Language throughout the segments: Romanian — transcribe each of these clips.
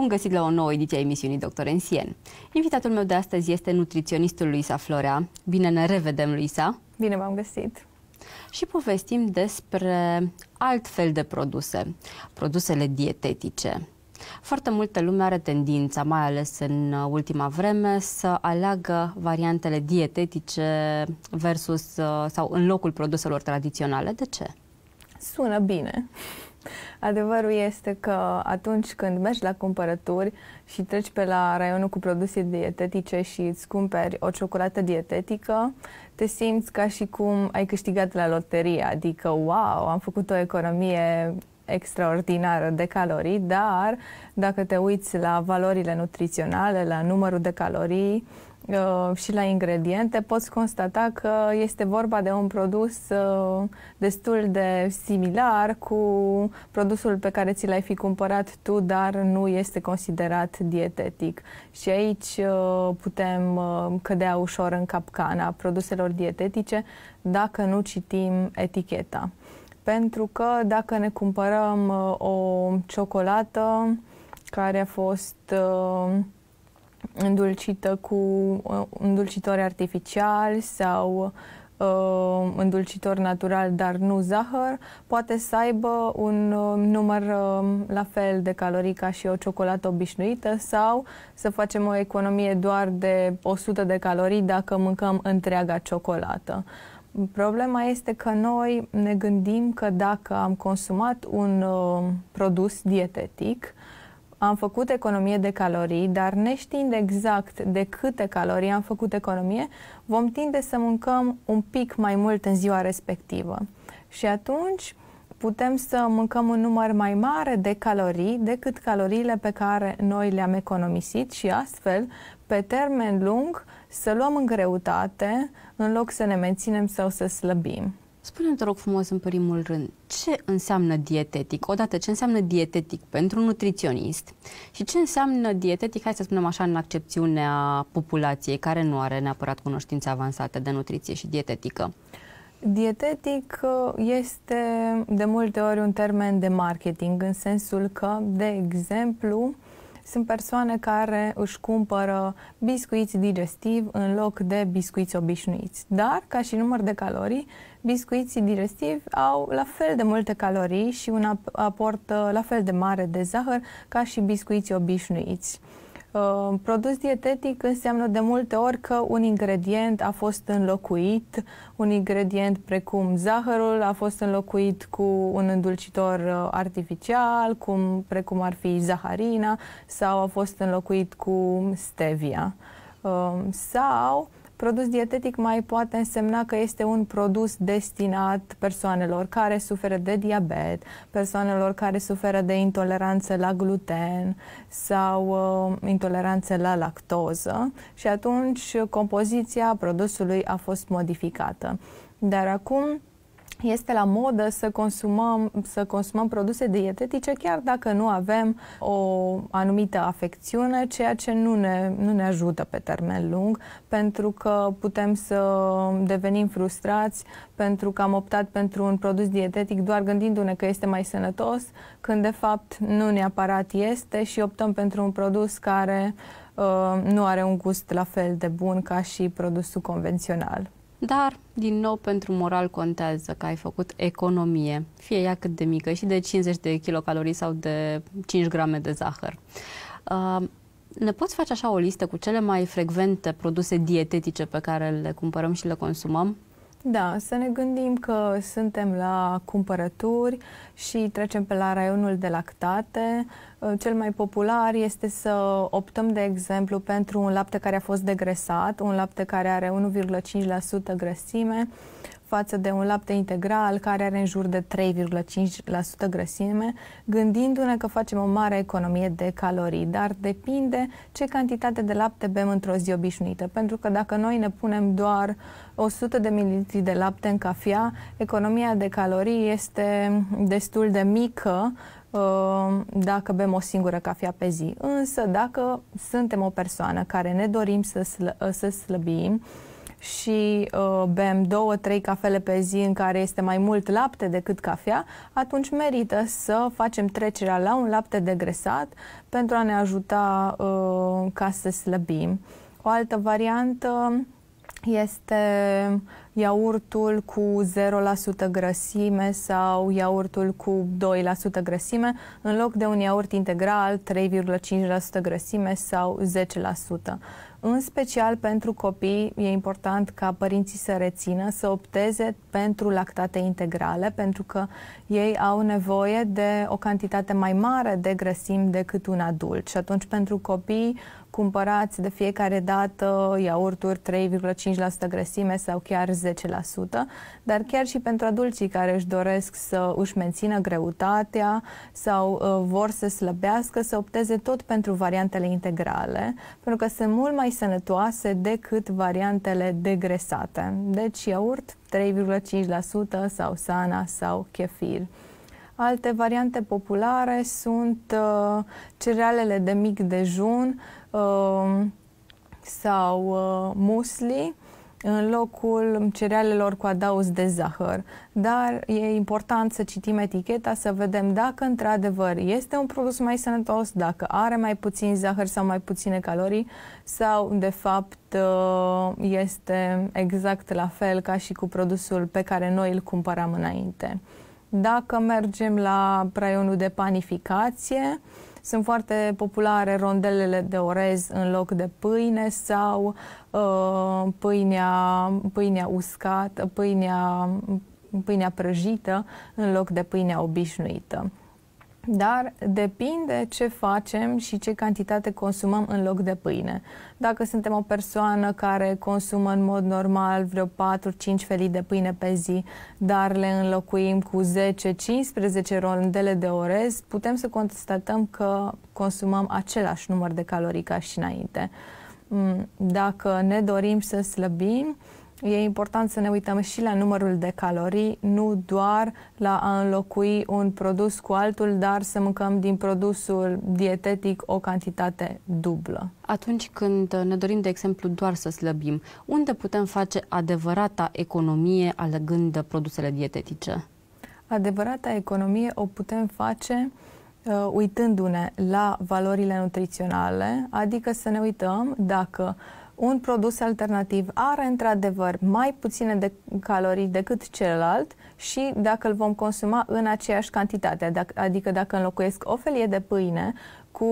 Bun găsit la o nouă ediție a emisiunii Doctor în Sien. Invitatul meu de astăzi este nutriționistul Luisa Florea. Bine ne revedem, Luisa! Bine v-am găsit! Și povestim despre alt fel de produse, produsele dietetice. Foarte multă lume are tendința, mai ales în ultima vreme, să aleagă variantele dietetice versus sau în locul produselor tradiționale. De ce? Sună bine. Adevărul este că atunci când mergi la cumpărături și treci pe la raionul cu produse dietetice și îți cumperi o ciocolată dietetică, te simți ca și cum ai câștigat la loterie, adică wow, am făcut o economie extraordinară de calorii, dar dacă te uiți la valorile nutriționale, la numărul de calorii uh, și la ingrediente, poți constata că este vorba de un produs uh, destul de similar cu produsul pe care ți l-ai fi cumpărat tu, dar nu este considerat dietetic. Și aici uh, putem uh, cădea ușor în capcana produselor dietetice dacă nu citim eticheta pentru că dacă ne cumpărăm uh, o ciocolată care a fost uh, îndulcită cu uh, îndulcitori artificiali sau uh, îndulcitor natural, dar nu zahăr, poate să aibă un uh, număr uh, la fel de calorii ca și o ciocolată obișnuită sau să facem o economie doar de 100 de calorii dacă mâncăm întreaga ciocolată. Problema este că noi ne gândim că dacă am consumat un uh, produs dietetic, am făcut economie de calorii, dar neștiind exact de câte calorii am făcut economie, vom tinde să mâncăm un pic mai mult în ziua respectivă. Și atunci putem să mâncăm un număr mai mare de calorii decât caloriile pe care noi le-am economisit și astfel, pe termen lung, să luăm în greutate în loc să ne menținem sau să slăbim. Spune-mi, te rog frumos, în primul rând, ce înseamnă dietetic? Odată, ce înseamnă dietetic pentru un nutriționist și ce înseamnă dietetic, hai să spunem așa, în accepțiunea populației care nu are neapărat cunoștințe avansate de nutriție și dietetică? Dietetic uh, este de multe ori un termen de marketing, în sensul că, de exemplu, sunt persoane care își cumpără biscuiți digestiv în loc de biscuiți obișnuiți. Dar, ca și număr de calorii, biscuiții digestivi au la fel de multe calorii și un aport uh, la fel de mare de zahăr ca și biscuiții obișnuiți. Uh, produs dietetic înseamnă de multe ori că un ingredient a fost înlocuit, un ingredient precum zahărul a fost înlocuit cu un îndulcitor uh, artificial, cum, precum ar fi zaharina, sau a fost înlocuit cu stevia. Uh, sau Produs dietetic mai poate însemna că este un produs destinat persoanelor care suferă de diabet, persoanelor care suferă de intoleranțe la gluten sau uh, intoleranțe la lactoză și atunci compoziția produsului a fost modificată. Dar acum este la modă să consumăm, să consumăm produse dietetice chiar dacă nu avem o anumită afecțiune, ceea ce nu ne, nu ne ajută pe termen lung, pentru că putem să devenim frustrați pentru că am optat pentru un produs dietetic doar gândindu-ne că este mai sănătos, când de fapt nu neapărat este și optăm pentru un produs care uh, nu are un gust la fel de bun ca și produsul convențional. Dar, din nou, pentru moral contează că ai făcut economie, fie ea cât de mică, și de 50 de kilocalorii sau de 5 grame de zahăr. Uh, ne poți face așa o listă cu cele mai frecvente produse dietetice pe care le cumpărăm și le consumăm? Da, să ne gândim că suntem la cumpărături și trecem pe la raionul de lactate. Ă, cel mai popular este să optăm, de exemplu, pentru un lapte care a fost degresat, un lapte care are 1,5% grăsime, față de un lapte integral care are în jur de 3,5% grăsime, gândindu-ne că facem o mare economie de calorii, dar depinde ce cantitate de lapte bem într-o zi obișnuită, pentru că dacă noi ne punem doar 100 de ml de lapte în cafea, economia de calorii este destul de mică uh, dacă bem o singură cafea pe zi. Însă, dacă suntem o persoană care ne dorim să, sl- să slăbim, și uh, bem două, trei cafele pe zi în care este mai mult lapte decât cafea, atunci merită să facem trecerea la un lapte degresat pentru a ne ajuta uh, ca să slăbim. O altă variantă este iaurtul cu 0% grăsime sau iaurtul cu 2% grăsime, în loc de un iaurt integral 3,5% grăsime sau 10%. În special pentru copii e important ca părinții să rețină, să opteze pentru lactate integrale, pentru că ei au nevoie de o cantitate mai mare de grăsimi decât un adult. Și atunci pentru copii cumpărați de fiecare dată iaurturi 3,5% grăsime sau chiar 0% dar chiar și pentru adulții care își doresc să își mențină greutatea sau uh, vor să slăbească, să opteze tot pentru variantele integrale, pentru că sunt mult mai sănătoase decât variantele degresate. Deci iaurt 3,5% sau sana sau kefir. Alte variante populare sunt uh, cerealele de mic dejun uh, sau uh, musli, în locul cerealelor cu adaus de zahăr. Dar e important să citim eticheta, să vedem dacă într-adevăr este un produs mai sănătos, dacă are mai puțin zahăr sau mai puține calorii sau de fapt uh, este exact la fel ca și cu produsul pe care noi îl cumpăram înainte. Dacă mergem la praionul de panificație, sunt foarte populare rondelele de orez în loc de pâine sau uh, pâinea, pâinea uscată, pâinea, pâinea prăjită în loc de pâinea obișnuită dar depinde ce facem și ce cantitate consumăm în loc de pâine. Dacă suntem o persoană care consumă în mod normal vreo 4-5 felii de pâine pe zi, dar le înlocuim cu 10-15 rondele de orez, putem să constatăm că consumăm același număr de calorii ca și înainte. Mm, dacă ne dorim să slăbim, E important să ne uităm și la numărul de calorii, nu doar la a înlocui un produs cu altul, dar să mâncăm din produsul dietetic o cantitate dublă. Atunci când ne dorim, de exemplu, doar să slăbim, unde putem face adevărata economie alegând produsele dietetice? Adevărata economie o putem face uh, uitându-ne la valorile nutriționale, adică să ne uităm dacă uh, un produs alternativ are într-adevăr mai puține de calorii decât celălalt și dacă îl vom consuma în aceeași cantitate, adică dacă înlocuiesc o felie de pâine cu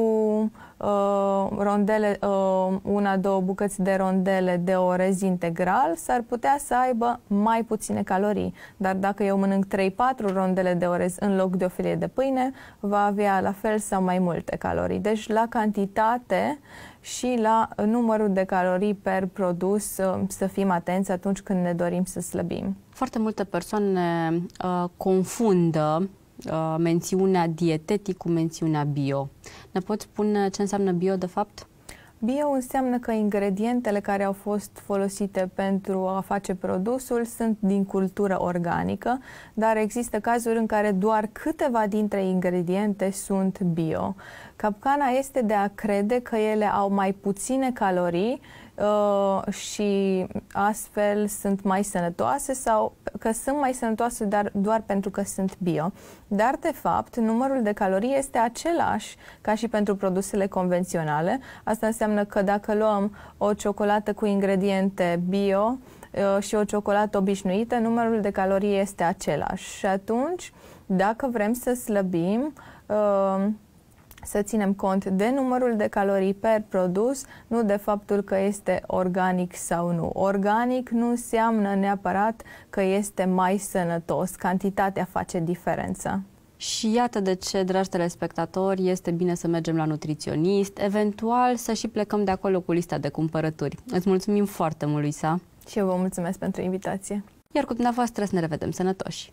uh, rondele, uh, una, două bucăți de rondele de orez integral, s-ar putea să aibă mai puține calorii. Dar dacă eu mănânc 3-4 rondele de orez în loc de o felie de pâine, va avea la fel sau mai multe calorii. Deci la cantitate și la numărul de calorii per produs uh, să fim atenți atunci când ne dorim să slăbim. Foarte multe persoane uh, confundă Uh, mențiunea dietetic cu mențiunea bio. Ne poți spune ce înseamnă bio de fapt? Bio înseamnă că ingredientele care au fost folosite pentru a face produsul sunt din cultură organică, dar există cazuri în care doar câteva dintre ingrediente sunt bio. Capcana este de a crede că ele au mai puține calorii uh, și astfel sunt mai sănătoase sau că sunt mai sănătoase dar doar pentru că sunt bio. Dar, de fapt, numărul de calorii este același ca și pentru produsele convenționale. Asta înseamnă că dacă luăm o ciocolată cu ingrediente bio uh, și o ciocolată obișnuită, numărul de calorii este același. Și atunci, dacă vrem să slăbim, uh, să ținem cont de numărul de calorii per produs, nu de faptul că este organic sau nu. Organic nu înseamnă neapărat că este mai sănătos, cantitatea face diferența. Și iată de ce, dragi telespectatori, este bine să mergem la nutriționist, eventual să și plecăm de acolo cu lista de cumpărături. Îți mulțumim foarte mult, Luisa! Și eu vă mulțumesc pentru invitație! Iar cu dumneavoastră să ne revedem sănătoși!